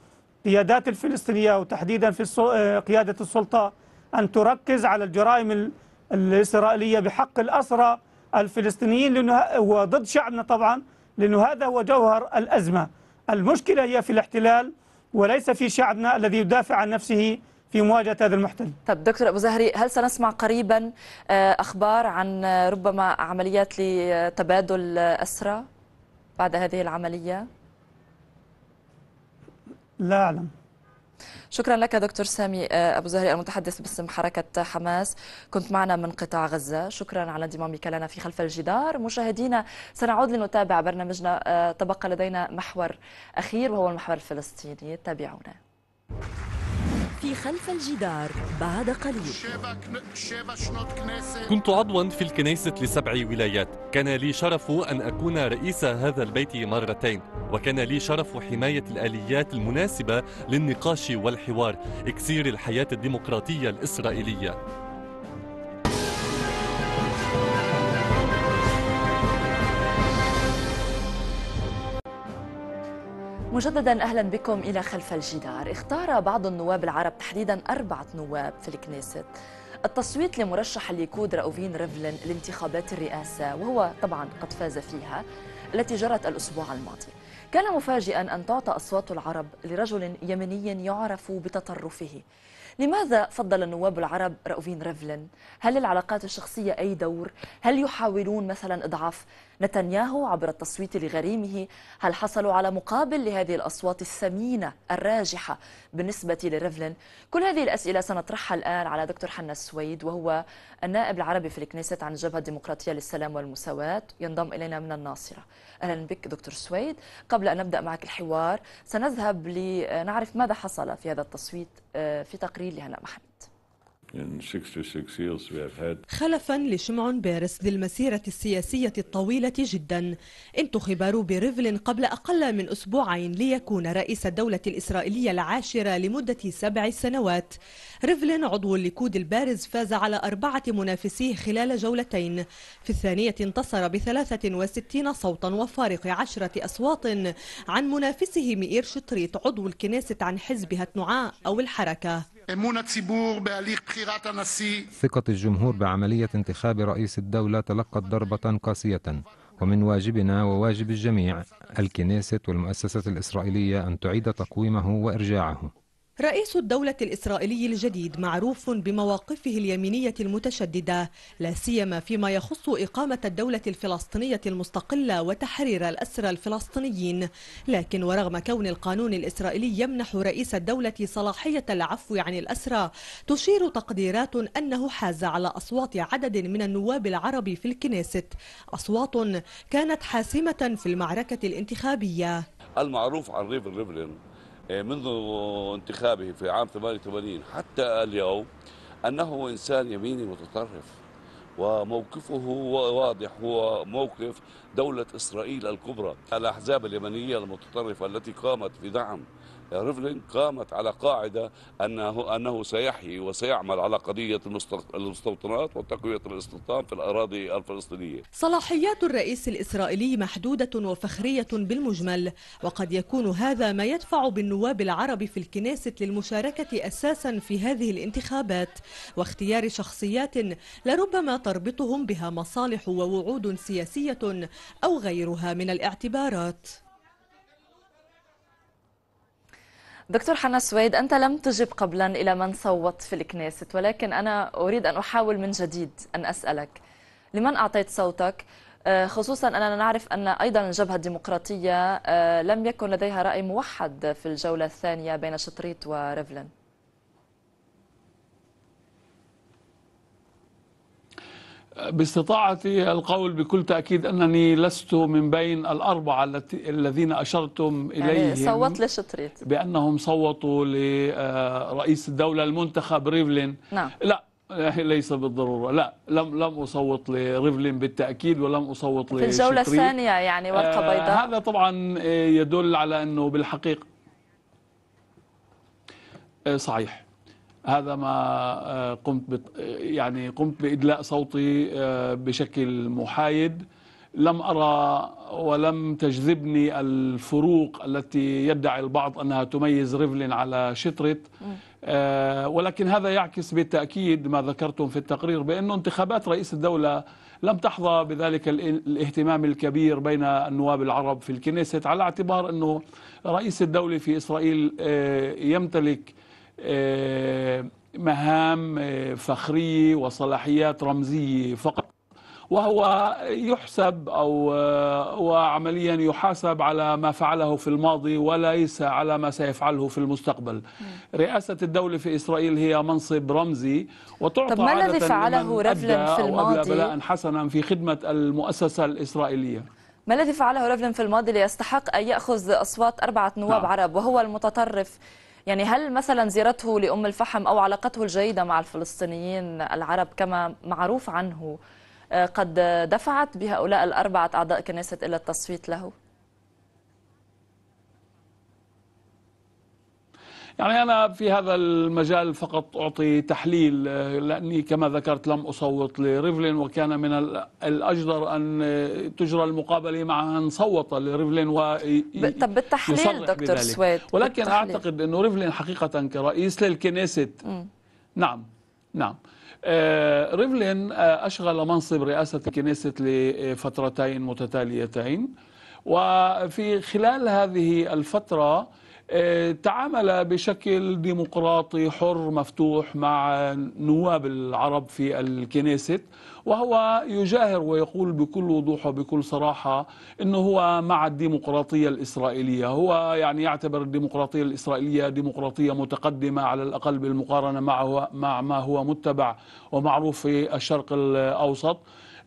قيادات الفلسطينية وتحديدا في آه، قيادة السلطة أن تركز على الجرائم الإسرائيلية بحق الأسرى الفلسطينيين وضد شعبنا طبعا لأنه هذا هو جوهر الأزمة المشكلة هي في الاحتلال وليس في شعبنا الذي يدافع عن نفسه في مواجهة هذا المحتل طب دكتور أبو زهري هل سنسمع قريبا آه، أخبار عن ربما عمليات لتبادل أسرى بعد هذه العملية؟ لا أعلم شكرا لك دكتور سامي آه، أبو زهري المتحدث باسم حركة حماس كنت معنا من قطاع غزة شكرا على انضمامك لنا في خلف الجدار مشاهدينا سنعود لنتابع برنامجنا آه، تبقى لدينا محور أخير وهو المحور الفلسطيني تابعونا في خلف الجدار بعد قليل كنت عضوا في الكنيسة لسبع ولايات كان لي شرف أن أكون رئيس هذا البيت مرتين وكان لي شرف حماية الآليات المناسبة للنقاش والحوار إكسير الحياة الديمقراطية الإسرائيلية مجددا اهلا بكم الى خلف الجدار، اختار بعض النواب العرب تحديدا اربعه نواب في الكنيست التصويت لمرشح الليكود راوفين ريفلين لانتخابات الرئاسه وهو طبعا قد فاز فيها التي جرت الاسبوع الماضي. كان مفاجئا ان تعطى اصوات العرب لرجل يمني يعرف بتطرفه لماذا فضل النواب العرب رأوفين ريفلين؟ هل العلاقات الشخصية أي دور؟ هل يحاولون مثلا إضعاف نتنياهو عبر التصويت لغريمه؟ هل حصلوا على مقابل لهذه الأصوات الثمينة الراجحة بالنسبة لريفلين؟ كل هذه الأسئلة سنطرحها الآن على دكتور حنا السويد وهو النائب العربي في الكنيسة عن الجبهة الديمقراطية للسلام والمساواة ينضم إلينا من الناصرة أهلا بك دكتور سويد قبل أن نبدأ معك الحوار سنذهب لنعرف ماذا حصل في هذا التصويت آه، في تقرير لهناء محمد خلفا لشمعون بيرس ذي المسيرة السياسية الطويلة جدا انتخب روبي ريفلين قبل أقل من أسبوعين ليكون رئيس الدولة الإسرائيلية العاشرة لمدة سبع سنوات ريفلين عضو الليكود البارز فاز على أربعة منافسيه خلال جولتين في الثانية انتصر بثلاثة وستين صوتا وفارق عشرة أصوات عن منافسه مئير شطريت عضو الكنيسة عن حزب هتنعاء أو الحركة ثقة الجمهور بعملية انتخاب رئيس الدولة تلقت ضربة قاسية ومن واجبنا وواجب الجميع الكنيست والمؤسسات الإسرائيلية أن تعيد تقويمه وإرجاعه رئيس الدولة الإسرائيلي الجديد معروف بمواقفه اليمينية المتشددة لا سيما فيما يخص إقامة الدولة الفلسطينية المستقلة وتحرير الأسرى الفلسطينيين لكن ورغم كون القانون الإسرائيلي يمنح رئيس الدولة صلاحية العفو عن الأسرى تشير تقديرات أنه حاز على أصوات عدد من النواب العرب في الكنيست أصوات كانت حاسمة في المعركة الانتخابية المعروف عن ريفن ريفلين إيه، منذ انتخابه في عام 88 حتى اليوم أنه إنسان يميني متطرف وموقفه واضح هو موقف دولة إسرائيل الكبرى الأحزاب اليمنية المتطرفة التي قامت بدعم ريفلين قامت على قاعدة أنه, أنه سيحيي وسيعمل على قضية المستوطنات وتقوية الاستيطان في الأراضي الفلسطينية صلاحيات الرئيس الإسرائيلي محدودة وفخرية بالمجمل وقد يكون هذا ما يدفع بالنواب العرب في الكنيسة للمشاركة أساسا في هذه الانتخابات واختيار شخصيات لربما تربطهم بها مصالح ووعود سياسية أو غيرها من الاعتبارات دكتور حنا سويد أنت لم تجب قبلا إلى من صوت في الكنيسة ولكن أنا أريد أن أحاول من جديد أن أسألك لمن أعطيت صوتك آه، خصوصا أننا نعرف أن أيضا الجبهة الديمقراطية آه، لم يكن لديها رأي موحد في الجولة الثانية بين شطريت وريفلين باستطاعتي القول بكل تأكيد أنني لست من بين الأربعة الذين أشرتم يعني إليهم يعني صوت لشطريت بأنهم صوتوا لرئيس الدولة المنتخب ريفلين نعم. لا ليس بالضرورة لا لم لم أصوت لريفلين بالتأكيد ولم أصوت في الجولة الثانية يعني ورقة آه، بيضاء آه هذا طبعا آه، يدل على أنه بالحقيقة آه، صحيح هذا ما آه، قمت بت يعني قمت بإدلاء صوتي آه، بشكل محايد لم أرى ولم تجذبني الفروق التي يدعي البعض أنها تميز ريفلين على شترت آه، ولكن هذا يعكس بالتأكيد ما ذكرتم في التقرير بانه انتخابات رئيس الدولة لم تحظى بذلك الاهتمام الكبير بين النواب العرب في الكنيست على اعتبار أنه رئيس الدولة في إسرائيل يمتلك آه، مهام آه، فخرية وصلاحيات رمزية فقط وهو يحسب أو آه، وعمليا يحاسب على ما فعله في الماضي وليس على ما سيفعله في المستقبل رئاسة الدولة في إسرائيل هي منصب رمزي وتعطى طب ما الذي فعله رفلن في الماضي بلاء حسنا في خدمة المؤسسة الإسرائيلية ما الذي فعله رفلن في الماضي ليستحق أن يأخذ أصوات أربعة نواب نعم. عرب وهو المتطرف يعني هل مثلا زيارته لأم الفحم أو علاقته الجيدة مع الفلسطينيين العرب كما معروف عنه آه، قد دفعت بهؤلاء الأربعة أعضاء كنيسة إلى التصويت له؟ يعني أنا في هذا المجال فقط أعطي تحليل آه، لأني كما ذكرت لم أصوت لريفلين وكان من الأجدر أن آه، تجرى المقابلة مع أن صوت لريفلين و طب بالتحليل دكتور سويد ولكن بالتحليل. أعتقد أنه ريفلين حقيقة كرئيس للكنيست نعم نعم آه، ريفلين أشغل منصب رئاسة الكنيست لفترتين متتاليتين وفي خلال هذه الفترة تعامل بشكل ديمقراطي حر مفتوح مع نواب العرب في الكنيست وهو يجاهر ويقول بكل وضوح وبكل صراحة أنه هو مع الديمقراطية الإسرائيلية هو يعني يعتبر الديمقراطية الإسرائيلية ديمقراطية متقدمة على الأقل بالمقارنة مع, مع ما هو متبع ومعروف في الشرق الأوسط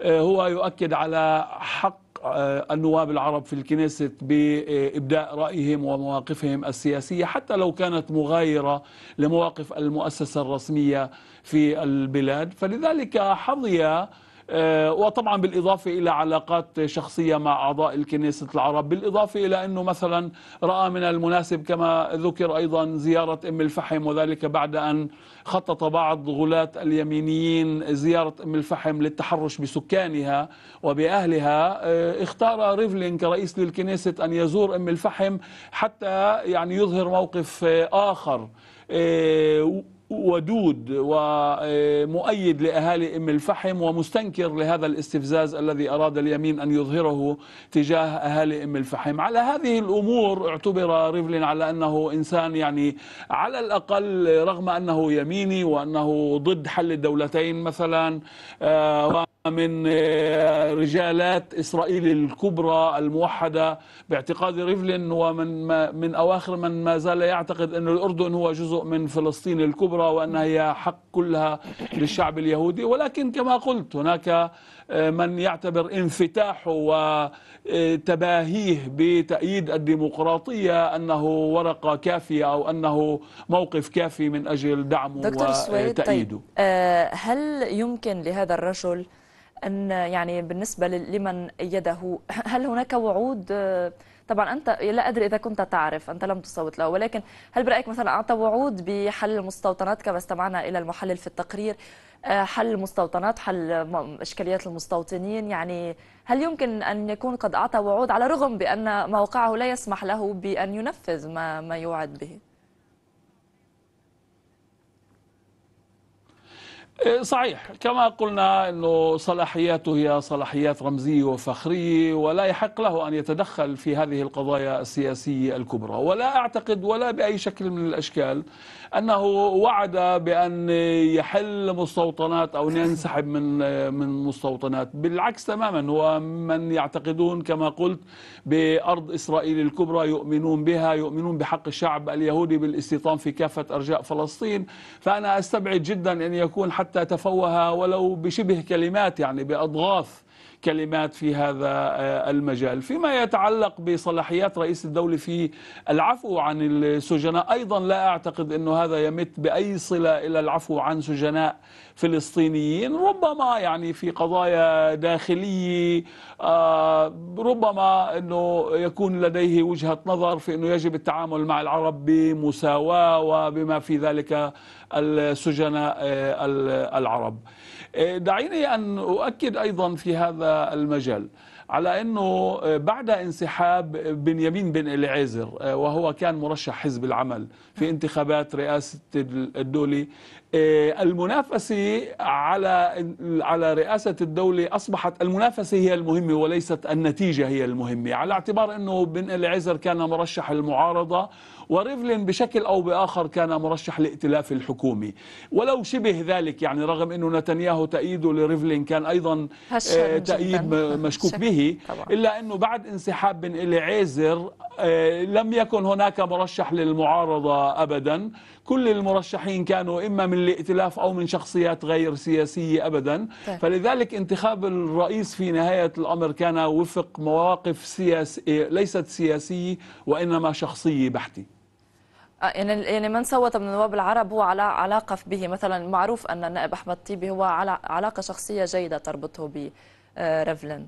آه، هو يؤكد على حق آه، النواب العرب في الكنيسة بإبداء رأيهم ومواقفهم السياسية حتى لو كانت مغايرة لمواقف المؤسسة الرسمية في البلاد فلذلك حظي آه، وطبعا بالإضافة إلى علاقات شخصية مع أعضاء الكنيسة العرب بالإضافة إلى أنه مثلا رأى من المناسب كما ذكر أيضا زيارة أم الفحم وذلك بعد أن خطط بعض غلاة اليمينيين زيارة أم الفحم للتحرش بسكانها وبأهلها آه، اختار ريفلين كرئيس للكنيسة أن يزور أم الفحم حتى يعني يظهر موقف آه، آخر ودود ومؤيد لأهالي أم الفحم ومستنكر لهذا الاستفزاز الذي أراد اليمين أن يظهره تجاه أهالي أم الفحم على هذه الأمور اعتبر ريفلين على أنه إنسان يعني على الأقل رغم أنه يميني وأنه ضد حل الدولتين مثلا آه، من آه، رجالات إسرائيل الكبرى الموحدة باعتقاد ريفلين ومن من, من أواخر من ما زال يعتقد أن الأردن هو جزء من فلسطين الكبرى وأنها هي حق كلها للشعب اليهودي ولكن كما قلت هناك آه، من يعتبر انفتاحه وتباهيه بتأييد الديمقراطية أنه ورقة كافية أو أنه موقف كافي من أجل دعمه دكتور طيب، وتأييده طيب هل يمكن لهذا الرجل أن يعني بالنسبة لمن أيده هل هناك وعود طبعا أنت لا أدري إذا كنت تعرف أنت لم تصوت له ولكن هل برأيك مثلا أعطى وعود بحل المستوطنات كما استمعنا إلى المحلل في التقرير آه، حل المستوطنات حل إشكاليات المستوطنين يعني هل يمكن أن يكون قد أعطى وعود على الرغم بأن موقعه لا يسمح له بأن ينفذ ما, ما يوعد به؟ إيه، صحيح كما قلنا أنه صلاحياته هي صلاحيات رمزية وفخرية ولا يحق له أن يتدخل في هذه القضايا السياسية الكبرى ولا أعتقد ولا بأي شكل من الأشكال انه وعد بان يحل مستوطنات او ينسحب من من مستوطنات بالعكس تماما هو من يعتقدون كما قلت بارض اسرائيل الكبرى يؤمنون بها يؤمنون بحق الشعب اليهودي بالاستيطان في كافه ارجاء فلسطين فانا استبعد جدا ان يكون حتى تفوه ولو بشبه كلمات يعني باضغاث كلمات في هذا آه، المجال فيما يتعلق بصلاحيات رئيس الدولة في العفو عن السجناء أيضا لا أعتقد أنه هذا يمت بأي صلة إلى العفو عن سجناء فلسطينيين ربما يعني في قضايا داخلية آه، ربما أنه يكون لديه وجهة نظر في أنه يجب التعامل مع العرب بمساواة وبما في ذلك السجناء آه، العرب آه، دعيني أن أؤكد أيضا في هذا المجال على أنه آه، بعد انسحاب بنيامين بن العازر آه، وهو كان مرشح حزب العمل في انتخابات رئاسة الدولة آه، المنافسة على على رئاسة الدولة أصبحت المنافسة هي المهمة وليست النتيجة هي المهمة على اعتبار أنه بن العازر كان مرشح المعارضة وريفلين بشكل أو بآخر كان مرشح لائتلاف الحكومي ولو شبه ذلك يعني رغم أنه نتنياهو تأييده لريفلين كان أيضا آه، تأييد مشكوك به إلا أنه بعد انسحاب بن إلي آه، لم يكن هناك مرشح للمعارضة أبدا كل المرشحين كانوا إما من الائتلاف أو من شخصيات غير سياسية أبدا طيب. فلذلك انتخاب الرئيس في نهاية الأمر كان وفق مواقف سياسيه ليست سياسية وإنما شخصية بحتة آه، يعني يعني من صوت من النواب العرب هو على علاقه به مثلا معروف ان النائب احمد طيبي هو على علاقه شخصيه جيده تربطه برفلن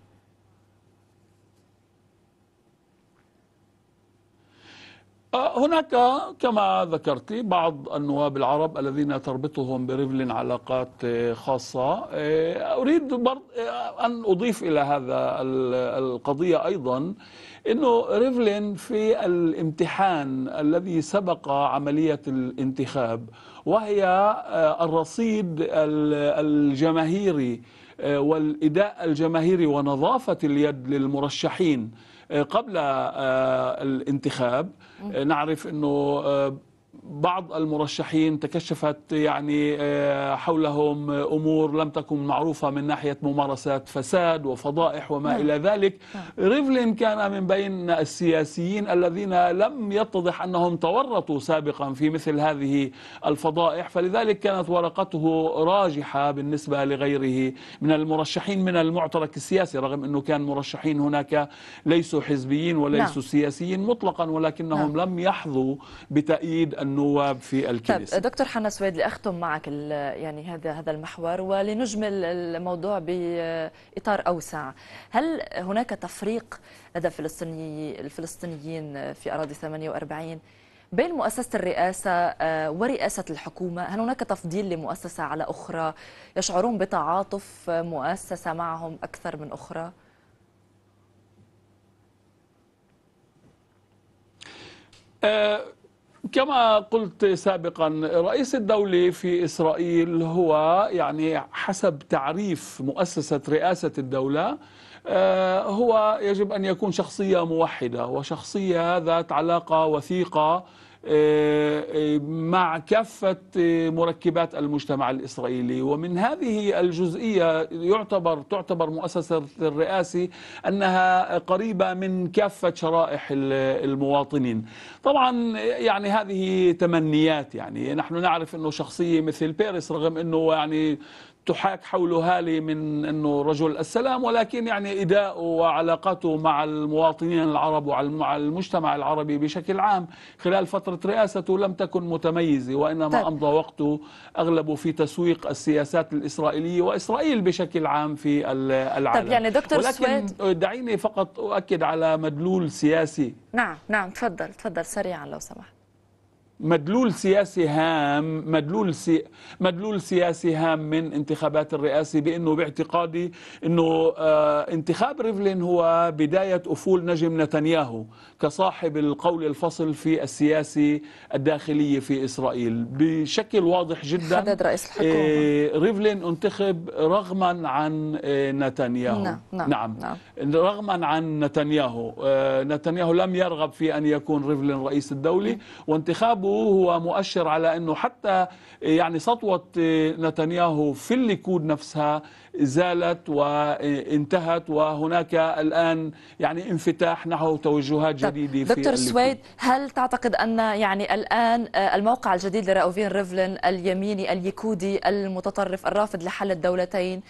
آه، آه، هناك كما ذكرت بعض النواب العرب الذين تربطهم برفلن علاقات خاصة أريد أن أضيف إلى هذا القضية أيضا انه ريفلين في الامتحان الذي سبق عمليه الانتخاب وهي آه، الرصيد الجماهيري آه، والاداء الجماهيري ونظافه اليد للمرشحين آه، قبل الانتخاب نعرف انه بعض المرشحين تكشفت يعني آه، حولهم امور لم تكن معروفه من ناحيه ممارسات فساد وفضائح وما نعم. الى ذلك نعم. ريفلين كان من بين السياسيين الذين لم يتضح انهم تورطوا سابقا في مثل هذه الفضائح فلذلك كانت ورقته راجحه بالنسبه لغيره من المرشحين من المعترك السياسي رغم انه كان مرشحين هناك ليسوا حزبيين وليسوا نعم. سياسيين مطلقا ولكنهم نعم. لم يحظوا بتأييد النواب في طيب، الكنيسة طيب دكتور حنا سويد لأختم معك يعني هذا هذا المحور ولنجمل الموضوع بإطار أوسع هل هناك تفريق لدى الفلسطيني الفلسطينيين في أراضي 48 بين مؤسسة الرئاسة آه، ورئاسة الحكومة هل هناك تفضيل لمؤسسة على أخرى يشعرون بتعاطف مؤسسة معهم أكثر من أخرى؟ Uh, كما قلت سابقا رئيس الدولة في إسرائيل هو يعني حسب تعريف مؤسسة رئاسة الدولة آه، هو يجب أن يكون شخصية موحدة وشخصية ذات علاقة وثيقة آه، آه، مع كافة آه، مركبات المجتمع الإسرائيلي ومن هذه الجزئية يعتبر تعتبر مؤسسة الرئاسي أنها قريبة من كافة شرائح المواطنين طبعا يعني هذه تمنيات يعني نحن نعرف أنه شخصية مثل بيرس رغم أنه يعني تحاك حول هالي من أنه رجل السلام ولكن يعني إداؤه وعلاقته مع المواطنين العرب ومع المجتمع العربي بشكل عام خلال فترة رئاسته لم تكن متميزة وإنما طيب. أمضى وقته أغلبه في تسويق السياسات الإسرائيلية وإسرائيل بشكل عام في العالم طيب يعني دكتور ولكن سويد. دعيني فقط أؤكد على مدلول سياسي نعم نعم تفضل تفضل سريعا لو سمحت مدلول سياسي هام مدلول سي مدلول سياسي هام من انتخابات الرئاسي بانه باعتقادي انه آه انتخاب ريفلين هو بدايه افول نجم نتنياهو كصاحب القول الفصل في السياسي الداخليه في اسرائيل بشكل واضح جدا حدد رئيس الحكومه آه ريفلين انتخب رغما عن آه نتنياهو نعم نعم, نعم. نعم. رغما عن نتنياهو آه نتنياهو لم يرغب في ان يكون ريفلين رئيس الدوله وانتخابه هو مؤشر على أنه حتى يعني سطوة آه، نتنياهو في الليكود نفسها زالت وانتهت وهناك الآن يعني انفتاح نحو توجهات طيب، جديدة في دكتور سويد هل تعتقد أن يعني الآن آه، الموقع الجديد لرأوفين ريفلين اليميني الليكودي المتطرف الرافض لحل الدولتين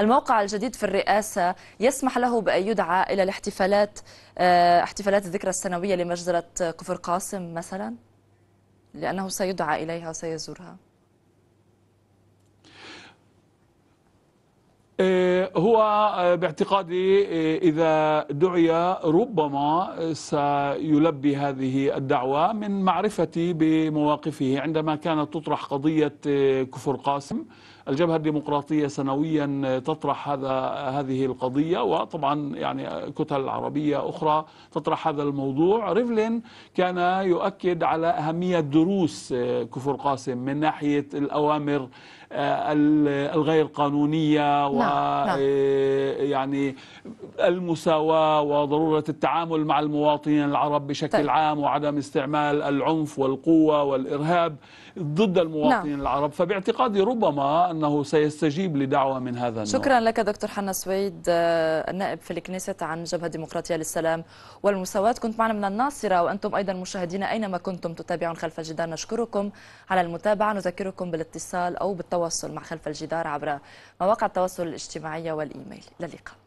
الموقع الجديد في الرئاسة يسمح له بأن يدعى إلى الاحتفالات آه، احتفالات الذكرى السنوية لمجزرة كفر قاسم مثلاً؟ لأنه سيدعى إليها وسيزورها إيه، هو آه، باعتقادي إيه، إذا دعي ربما سيلبي هذه الدعوة من معرفتي بمواقفه عندما كانت تطرح قضية آه، كفر قاسم الجبهة الديمقراطية سنويا تطرح هذا هذه القضية وطبعا يعني كتل عربية أخرى تطرح هذا الموضوع ريفلين كان يؤكد على أهمية دروس آه، كفر قاسم من ناحية الأوامر آه، الغير قانونية نعم، و نعم. آه، يعني المساواة وضرورة التعامل مع المواطنين العرب بشكل طيب. عام وعدم استعمال العنف والقوة والإرهاب ضد المواطنين نعم. العرب فباعتقادي ربما أنه سيستجيب لدعوة من هذا النوع شكرا لك دكتور حنا سويد آه، النائب في الكنيسة عن جبهة ديمقراطية للسلام والمساواة كنت معنا من الناصرة وأنتم أيضا مشاهدينا أينما كنتم تتابعون خلف الجدار نشكركم على المتابعة نذكركم بالاتصال أو بالتواصل مع خلف الجدار عبر مواقع التواصل الاجتماعي والإيميل إلى اللقاء